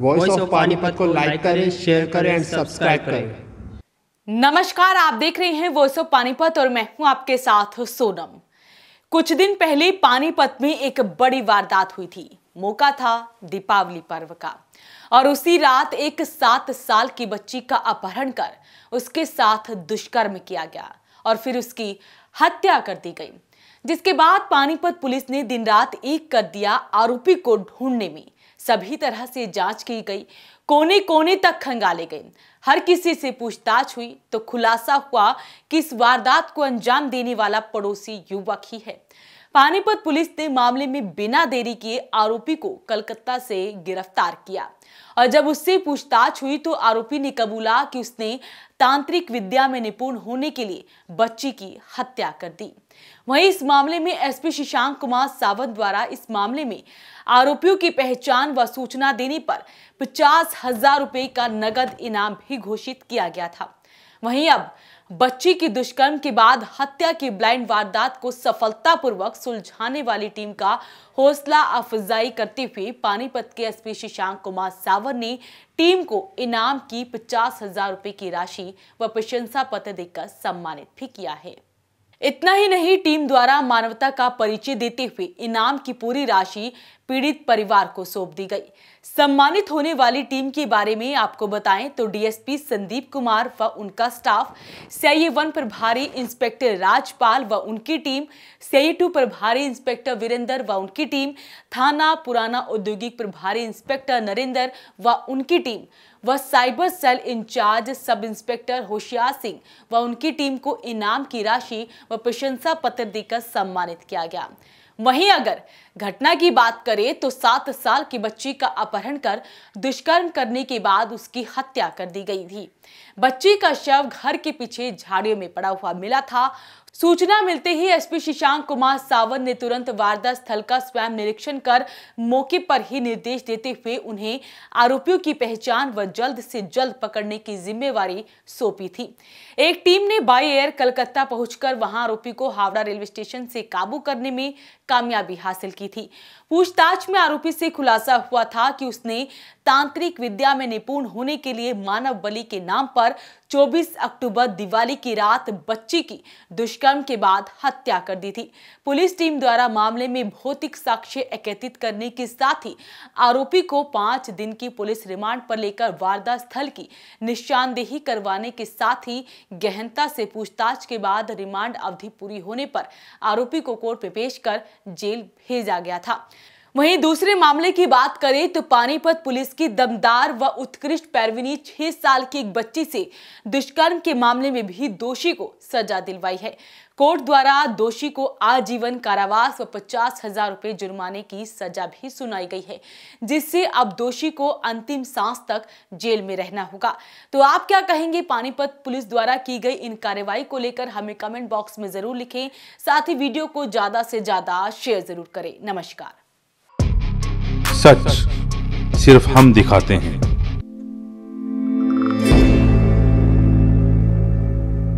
voice of Panipat को like करें share करें एंड सब्सक्राइब करें नमस्कार आप देख रहे हैं वॉइस ऑफ पानीपत और मैं हूं आपके साथ सोनम कुछ दिन पहले पानीपत में एक बड़ी वारदात हुई थी मौका था दीपावली पर्व का और उसी रात एक सात साल की बच्ची का अपहरण कर उसके साथ दुष्कर्म किया गया और फिर उसकी हत्या कर दी गई जिसके बाद पानीपत पुलिस ने दिन रात एक कर दिया आरोपी को ढूंढने में सभी तरह से जांच की गई कोने कोने तक खंगाले गए हर किसी से पूछताछ हुई तो खुलासा हुआ कि इस वारदात को अंजाम देने वाला पड़ोसी युवक ही है पानीपत पुलिस ने मामले में बिना देरी किए आरोपी को कलकत्ता से गिरफ्तार किया और जब उससे पूछताछ हुई तो आरोपी ने कबूला कि उसने तांत्रिक विद्या में निपुण होने के लिए बच्ची की हत्या कर दी वहीं इस मामले में एसपी शशांक कुमार सावंत द्वारा इस मामले में आरोपियों की पहचान व सूचना देने पर पचास हजार रुपए का नगद इनाम भी घोषित किया गया था वहीं अब बच्ची की दुष्कर्म के बाद हत्या की ब्लाइंड वारदात को सफलतापूर्वक सुलझाने वाली टीम का हौसला अफजाई करते हुए पानीपत के एसपी शशांक कुमार सावर ने टीम को इनाम की पचास हजार रुपए की राशि व प्रशंसा पत्र देकर सम्मानित भी किया है इतना ही नहीं टीम द्वारा मानवता का परिचय देते हुए इनाम की पूरी राशि पीड़ित परिवार को सौंप दी गई सम्मानित होने वाली टीम के बारे में आपको बताएं तो डीएसपी संदीप कुमार व उनका स्टाफ सीआईए वन प्रभारी इंस्पेक्टर राजपाल व उनकी टीम सीआईए टू प्रभारी इंस्पेक्टर वीरेंद्र व उनकी टीम थाना पुराना औद्योगिक प्रभारी इंस्पेक्टर नरेंद्र व उनकी टीम व cyber cell in-charge sub inspector Hoshiyar Singh व उनकी टीम को इनाम की राशि व प्रशंसा पत्र देकर सम्मानित किया गया वहीं अगर घटना की बात करें तो सात साल की बच्ची का अपहरण कर दुष्कर्म करने के बाद उसकी हत्या कर दी गई थी बच्ची का शव घर के पीछे झाड़ियों में पड़ा हुआ मिला था सूचना मिलते ही एसपी शशांक कुमार सावन ने तुरंत वारदात स्थल का स्वयं निरीक्षण कर मौके पर ही निर्देश देते हुए उन्हें आरोपियों की पहचान व जल्द से जल्द पकड़ने की जिम्मेवारी सौंपी थी एक टीम ने बाई एयर कलकत्ता पहुंचकर वहां आरोपी को हावड़ा रेलवे स्टेशन से काबू करने में कामयाबी हासिल की थी पूछताछ में आरोपी से खुलासा हुआ था कि उसने तांत्रिक विद्या में निपुण होने के लिए मानव बलि के नाम पर 24 अक्टूबर दिवाली की रात बच्ची की दुष्कर्म के बाद हत्या कर दी थी पुलिस टीम द्वारा मामले में भौतिक साक्ष्य एकत्रित करने के साथ ही आरोपी को पांच दिन की पुलिस रिमांड पर लेकर वारदात स्थल की निशानदेही करवाने के साथ ही गहनता से पूछताछ के बाद रिमांड अवधि पूरी होने पर आरोपी को कोर्ट में पेश कर जेल भेजा गया था वहीं दूसरे मामले की बात करें तो पानीपत पुलिस की दमदार व उत्कृष्ट पैरवीनी छह साल की एक बच्ची से दुष्कर्म के मामले में भी दोषी को सजा दिलवाई है कोर्ट द्वारा दोषी को आजीवन कारावास व पचास हजार रुपए जुर्माने की सजा भी सुनाई गई है जिससे अब दोषी को अंतिम सांस तक जेल में रहना होगा तो आप क्या कहेंगे पानीपत पुलिस द्वारा की गई इन कार्रवाई को लेकर हमें कमेंट बॉक्स में जरूर लिखें साथ ही वीडियो को ज्यादा से ज्यादा शेयर जरूर करें नमस्कार सच सिर्फ हम दिखाते हैं